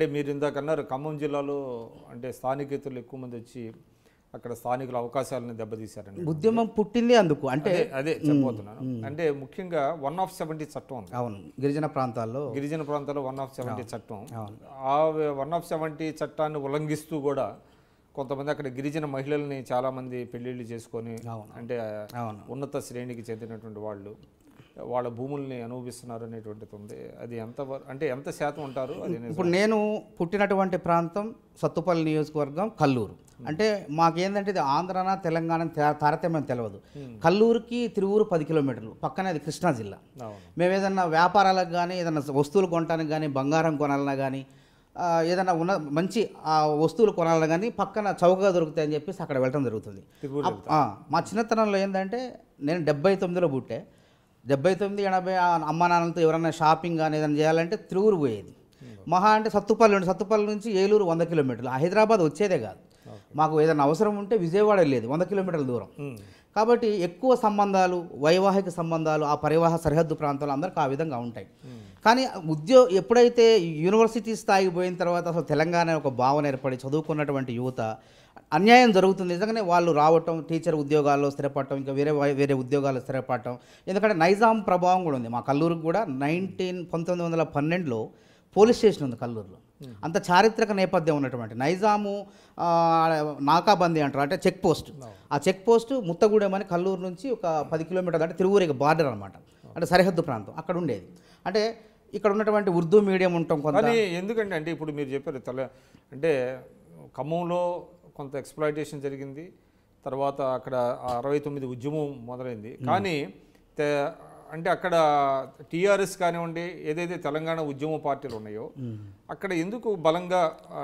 అంటే మీరు ఇందాకన్నారు ఖమ్మం జిల్లాలో అంటే స్థానికేతలు ఎక్కువ మంది వచ్చి అక్కడ స్థానికుల అవకాశాలను దెబ్బతీశారండి ఉద్యమం పుట్టింది అందుకు అంటే అదే చెప్పబోతున్నాను అంటే ముఖ్యంగా వన్ ఆఫ్ సెవెంటీ చట్టం ఉంది అవును గిరిజన ప్రాంతాల్లో గిరిజన ప్రాంతాల్లో వన్ ఆఫ్ సెవెంటీ చట్టం ఆ వన్ ఆఫ్ సెవెంటీ చట్టాన్ని ఉల్లంఘిస్తూ కూడా కొంతమంది అక్కడ గిరిజన మహిళల్ని చాలామంది పెళ్ళిళ్ళు చేసుకొని అంటే ఉన్నత శ్రేణికి చెందినటువంటి వాళ్ళు వాళ్ళ భూముల్ని అనుభవిస్తున్నారు అనేటువంటిది ఉంది అది ఎంత అంటే ఎంత శాతం ఉంటారు ఇప్పుడు నేను పుట్టినటువంటి ప్రాంతం సత్తుపల్లి నియోజకవర్గం కల్లూరు అంటే మాకేందంటే ఇది తెలంగాణ తారతమ్యం తెలియదు కల్లూరుకి తిరువురు పది కిలోమీటర్లు పక్కనే అది కృష్ణా జిల్లా మేము ఏదన్నా వ్యాపారాలకు కానీ ఏదన్నా వస్తువులు కొనడానికి కానీ బంగారం కొనాలన్నా కానీ ఏదైనా ఉన్న మంచి ఆ వస్తువులు కొనాలని కానీ పక్కన చౌకగా దొరుకుతాయని చెప్పేసి అక్కడ వెళ్ళడం జరుగుతుంది మా చిన్నతనంలో ఏంటంటే నేను డెబ్బై తొమ్మిదిలో పుట్టే డెబ్బై తొమ్మిది ఎనభై అమ్మ నాన్నలతో ఎవరైనా షాపింగ్ కానీ ఏదైనా చేయాలంటే తిరుగురు పోయేది మహా అంటే సత్తుపల్లి నుండి సత్తుపల్లి నుంచి ఏలూరు వంద కిలోమీటర్లు హైదరాబాద్ వచ్చేదే కాదు మాకు ఏదైనా అవసరం ఉంటే విజయవాడ వెళ్ళేది వంద కిలోమీటర్ల దూరం కాబట్టి ఎక్కువ సంబంధాలు వైవాహిక సంబంధాలు ఆ పరివాహ సరిహద్దు ప్రాంతాలు అందరికీ ఆ విధంగా ఉంటాయి కానీ ఉద్యో ఎప్పుడైతే యూనివర్సిటీ స్థాయికి పోయిన తర్వాత అసలు తెలంగాణ ఒక భావన ఏర్పడి చదువుకున్నటువంటి యువత అన్యాయం జరుగుతుంది నిజంగానే వాళ్ళు రావటం టీచర్ ఉద్యోగాల్లో స్థిరపడటం ఇంకా వేరే వేరే ఉద్యోగాల్లో స్థిరపడటం ఎందుకంటే నైజాం ప్రభావం కూడా ఉంది మా కల్లూరుకి కూడా నైన్టీన్ పంతొమ్మిది వందల పన్నెండులో పోలీస్ స్టేషన్ ఉంది కల్లూరులో అంత చారిత్రక నేపథ్యం ఉన్నటువంటి నైజాము నాకాబందీ అంటారు అంటే చెక్ పోస్ట్ ఆ చెక్ పోస్ట్ ముత్తగూడెం అని కల్లూరు నుంచి ఒక పది కిలోమీటర్లు అంటే తిరువురికి బార్డర్ అనమాట అంటే సరిహద్దు ప్రాంతం అక్కడ ఉండేది అంటే ఇక్కడ ఉన్నటువంటి ఉర్దూ మీడియం ఉంటాం కొంత ఎందుకంటే అంటే ఇప్పుడు మీరు చెప్పారు తల అంటే ఖమ్మంలో కొంత ఎక్స్ప్లాయిటేషన్ జరిగింది తర్వాత అక్కడ అరవై తొమ్మిది ఉద్యమం మొదలైంది కానీ అంటే అక్కడ టీఆర్ఎస్ కానివ్వండి ఏదైతే తెలంగాణ ఉద్యమ పార్టీలు ఉన్నాయో అక్కడ ఎందుకు బలంగా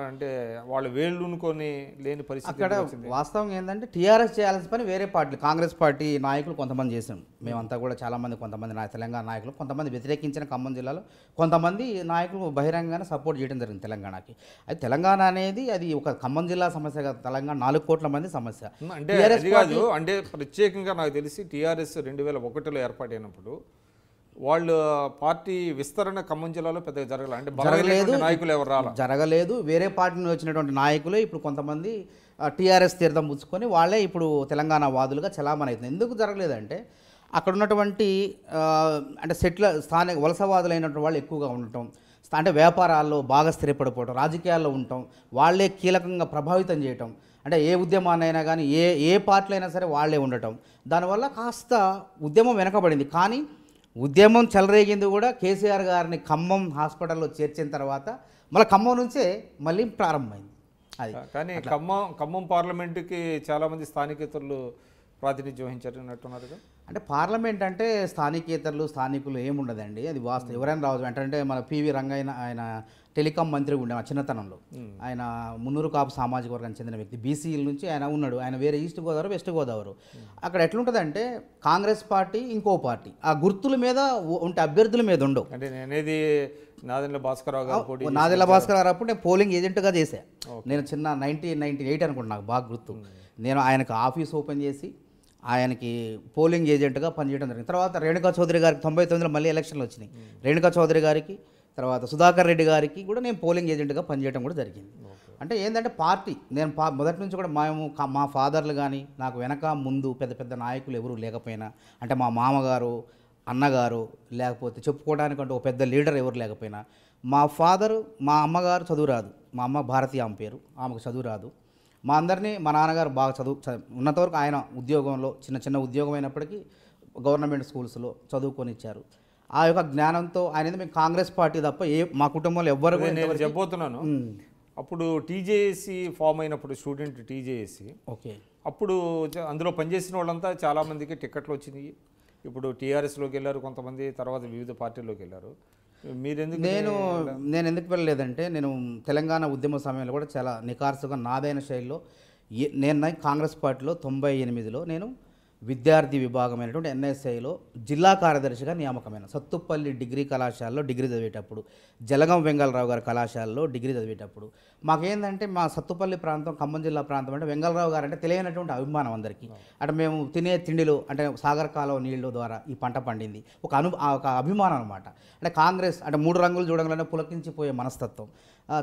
అంటే వాళ్ళు వేళ్ళునుకొని లేని పరిస్థితి అక్కడ వాస్తవం ఏంటంటే టీఆర్ఎస్ చేయాల్సిన పని వేరే పార్టీలు కాంగ్రెస్ పార్టీ నాయకులు కొంతమంది చేసాం మేమంతా కూడా చాలామంది కొంతమంది నా తెలంగాణ నాయకులు కొంతమంది వ్యతిరేకించిన ఖమ్మం జిల్లాలో కొంతమంది నాయకులు బహిరంగంగానే సపోర్ట్ చేయడం జరిగింది తెలంగాణకి అది తెలంగాణ అనేది అది ఒక ఖమ్మం జిల్లా సమస్య కాదు తెలంగాణ నాలుగు కోట్ల మంది సమస్య అంటే అంటే ప్రత్యేకంగా నాకు తెలిసి టీఆర్ఎస్ రెండు వేల ఒకటిలో ఏర్పాటైనప్పుడు వాళ్ళు పార్టీ విస్తరణ ఖమ్మం జిల్లాలో పెద్దగా జరగలేదు అంటే జరగలేదు నాయకులు ఎవరు రాల జరగలేదు వేరే పార్టీ నుంచి వచ్చినటువంటి నాయకులే ఇప్పుడు కొంతమంది టీఆర్ఎస్ తీర్థం పుచ్చుకొని వాళ్ళే ఇప్పుడు తెలంగాణ వాదులుగా చలామణి అవుతుంది ఎందుకు జరగలేదంటే అక్కడ ఉన్నటువంటి అంటే సెట్ల స్థానిక వలసవాదులైనటువంటి వాళ్ళు ఎక్కువగా ఉండటం అంటే వ్యాపారాల్లో బాగా స్థిరపడిపోవటం రాజకీయాల్లో ఉండటం వాళ్ళే కీలకంగా ప్రభావితం చేయటం అంటే ఏ ఉద్యమాన్నైనా కానీ ఏ ఏ పార్టీలైనా సరే వాళ్ళే ఉండటం దానివల్ల కాస్త ఉద్యమం వెనకబడింది కానీ ఉద్యమం చెలరేగింది కూడా కేసీఆర్ గారిని ఖమ్మం హాస్పిటల్లో చేర్చిన తర్వాత మళ్ళీ ఖమ్మం నుంచే మళ్ళీ ప్రారంభమైంది అది కానీ ఖమ్మం ఖమ్మం పార్లమెంటుకి చాలామంది స్థానికేతరులు ప్రాతినిధ్యం వహించారన్నట్టున్నారు అంటే పార్లమెంట్ అంటే స్థానికేతరులు స్థానికులు ఏముండదండి అది వాస్తవం ఎవరైనా రావచ్చు అంటే మన పివి రంగైన ఆయన టెలికాం మంత్రి ఉండే చిన్నతనంలో ఆయన మున్నూరు కాపు సామాజిక వర్గానికి చెందిన వ్యక్తి బీసీల నుంచి ఆయన ఉన్నాడు ఆయన వేరే ఈస్ట్ గోదావరి వెస్ట్ గోదావరి అక్కడ ఎట్లుంటుందంటే కాంగ్రెస్ పార్టీ ఇంకో పార్టీ ఆ గుర్తుల మీద ఉంటే అభ్యర్థుల మీద ఉండవు అంటే నేనేది నాదెల్ల భాస్కరరావు నాదెల్ల భాస్కరరావు అప్పుడు నేను పోలింగ్ ఏజెంట్గా చేశాను నేను చిన్న నైన్టీన్ నైన్టీ ఎయిట్ అనుకుంటున్నాను నాకు బాగా గుర్తు నేను ఆయనకు ఆఫీస్ ఓపెన్ చేసి ఆయనకి పోలింగ్ ఏజెంట్గా పనిచేయడం జరిగింది తర్వాత రేణుకా చౌదరి గారికి తొంభై తొమ్మిదిలో మళ్ళీ ఎలక్షన్లు వచ్చినాయి రేణుకా చౌదరి గారికి తర్వాత సుధాకర్ రెడ్డి గారికి కూడా నేను పోలింగ్ ఏజెంట్గా పనిచేయడం కూడా జరిగింది అంటే ఏంటంటే పార్టీ నేను పా మొదటి నుంచి కూడా మేము మా ఫాదర్లు కానీ నాకు వెనక ముందు పెద్ద పెద్ద నాయకులు ఎవరూ లేకపోయినా అంటే మా మామగారు అన్నగారు లేకపోతే చెప్పుకోవడానికంటే ఒక పెద్ద లీడర్ ఎవరు లేకపోయినా మా ఫాదరు మా అమ్మగారు చదువు రాదు మా అమ్మ భారతీయ ఆమె పేరు ఆమెకు చదువు రాదు మా అందరినీ మా నాన్నగారు బాగా చదువు ఉన్నంతవరకు ఆయన ఉద్యోగంలో చిన్న చిన్న ఉద్యోగం అయినప్పటికీ గవర్నమెంట్ స్కూల్స్లో చదువుకొని ఇచ్చారు ఆ యొక్క జ్ఞానంతో ఆయన మేము కాంగ్రెస్ పార్టీ తప్ప ఏ మా కుటుంబంలో ఎవ్వరు నేను చెప్పబోతున్నాను అప్పుడు టీజేఎస్సి ఫామ్ అయినప్పుడు స్టూడెంట్ టీజేఎస్సి ఓకే అప్పుడు అందులో పనిచేసిన వాళ్ళంతా చాలామందికి టికెట్లు వచ్చినాయి ఇప్పుడు టీఆర్ఎస్లోకి వెళ్ళారు కొంతమంది తర్వాత వివిధ పార్టీల్లోకి వెళ్ళారు మీరెందుకు నేను నేను ఎందుకు వెళ్ళలేదంటే నేను తెలంగాణ ఉద్యమ సమయంలో కూడా చాలా నికార్సుగా నాదైన శైలిలో నేను కాంగ్రెస్ పార్టీలో తొంభై ఎనిమిదిలో నేను విద్యార్థి విభాగమైనటువంటి ఎన్ఎస్ఐలో జిల్లా కార్యదర్శిగా నియామకమైన సత్తుపల్లి డిగ్రీ కళాశాలలో డిగ్రీ చదివేటప్పుడు జలగం వెంగళరావు గారి కళాశాలలో డిగ్రీ చదివేటప్పుడు మాకేందంటే మా సత్తుపల్లి ప్రాంతం ఖమ్మం జిల్లా ప్రాంతం అంటే వెంగళరావు గారు అంటే తెలియనటువంటి అభిమానం అందరికీ అంటే మేము తినే తిండిలు అంటే సాగర్ కాలువ నీళ్ళు ద్వారా ఈ పంట పండింది ఒక అను ఒక అభిమానం అనమాట అంటే కాంగ్రెస్ అంటే మూడు రంగులు చూడగలనే పులకించిపోయే మనస్తత్వం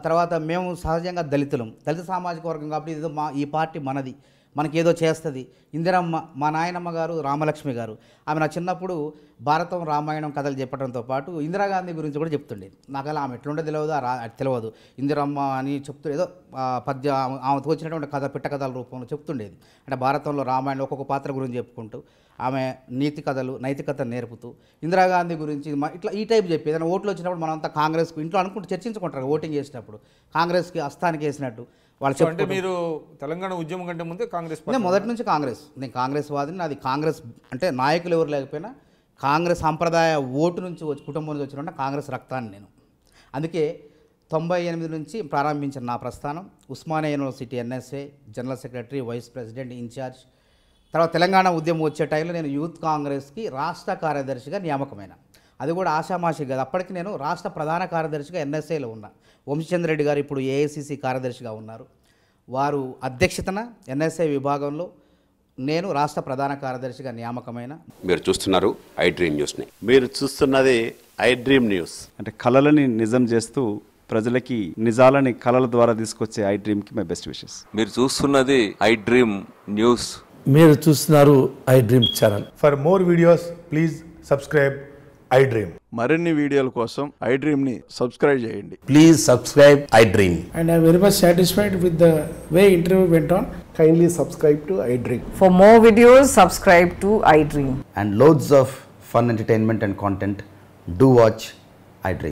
తర్వాత మేము సహజంగా దళితులం దళిత సామాజిక వర్గం కాబట్టి ఏదో మా ఈ పార్టీ మనది మనకేదో చేస్తుంది ఇందిరమ్మ మా నాయనమ్మ గారు రామలక్ష్మి గారు ఆమె నా చిన్నప్పుడు భారతం రామాయణం కథలు చెప్పడంతో పాటు ఇందిరాగాంధీ గురించి కూడా చెప్తుండేది నాకు అలా ఆమె ఎట్లుండే తెలియదు అది తెలియదు ఇందిరమ్మ అని చెప్తూ ఏదో పద్య ఆమెకు వచ్చినటువంటి కథ పిట్ట కథల రూపంలో చెప్తుండేది అంటే భారతంలో రామాయణం ఒక్కొక్క పాత్ర గురించి చెప్పుకుంటూ ఆమె నీతి కథలు నైతికత నేర్పుతూ ఇందిరాగాంధీ గురించి ఇట్లా ఈ టైప్ చెప్పి ఏదైనా ఓట్లు వచ్చినప్పుడు మనంతా కాంగ్రెస్కు ఇంట్లో అనుకుంటూ చర్చించుకుంటారు ఓటింగ్ చేసినప్పుడు కాంగ్రెస్కి అస్థానికి వేసినట్టు వాళ్ళు అంటే మీరు తెలంగాణ ఉద్యమం కంటే ముందే కాంగ్రెస్ నేను మొదటి నుంచి కాంగ్రెస్ నేను కాంగ్రెస్ వాదిని నాది కాంగ్రెస్ అంటే నాయకులు ఎవరు లేకపోయినా కాంగ్రెస్ సాంప్రదాయ ఓటు నుంచి వచ్చి కుటుంబం నుంచి వచ్చిన కాంగ్రెస్ రక్తాన్ని నేను అందుకే తొంభై ఎనిమిది నుంచి ప్రారంభించిన నా ప్రస్థానం Osmania university NSA general secretary vice president incharge తర్వాత తెలంగాణ ఉద్యమం వచ్చే టైంలో నేను యూత్ కాంగ్రెస్కి రాష్ట్ర కార్యదర్శిగా నియామకమైన అది కూడా ఆషామాషి కాదు అప్పటికి నేను రాష్ట్ర ప్రధాన కార్యదర్శిగా ఎన్ఎస్ఏలో ఉన్నా వంశీచంద్ర రెడ్డి గారు ఇప్పుడు ఏఐసిసి కార్యదర్శిగా ఉన్నారు వారు అధ్యక్షతన ఎన్ఎస్ఏ విభాగంలో నేను రాష్ట్ర ప్రధాన కార్యదర్శిగా నియామకమైన మీరు చూస్తున్నారు ఐ డ్రీమ్ న్యూస్ని మీరు చూస్తున్నది ఐ డ్రీమ్ న్యూస్ అంటే కళలని నిజం చేస్తూ ప్రజలకి నిజాలని కళల ద్వారా తీసుకొచ్చే ఐ డ్రీమ్ కి మై బెస్ట్ విషెస్ మీరు చూస్తున్నది ఐ డ్రీమ్ న్యూస్ మీరు చూస్తున్నారు I dream channel for more videos please subscribe I dream మరిన్ని వీడియోల కోసం ఐ డ్రీమ్ ని సబ్స్క్రైబ్ చేయండి please subscribe I dream and I very much satisfied with the way interview went on kindly subscribe to I dream for more videos subscribe to I dream and loads of fun entertainment and content do watch I dream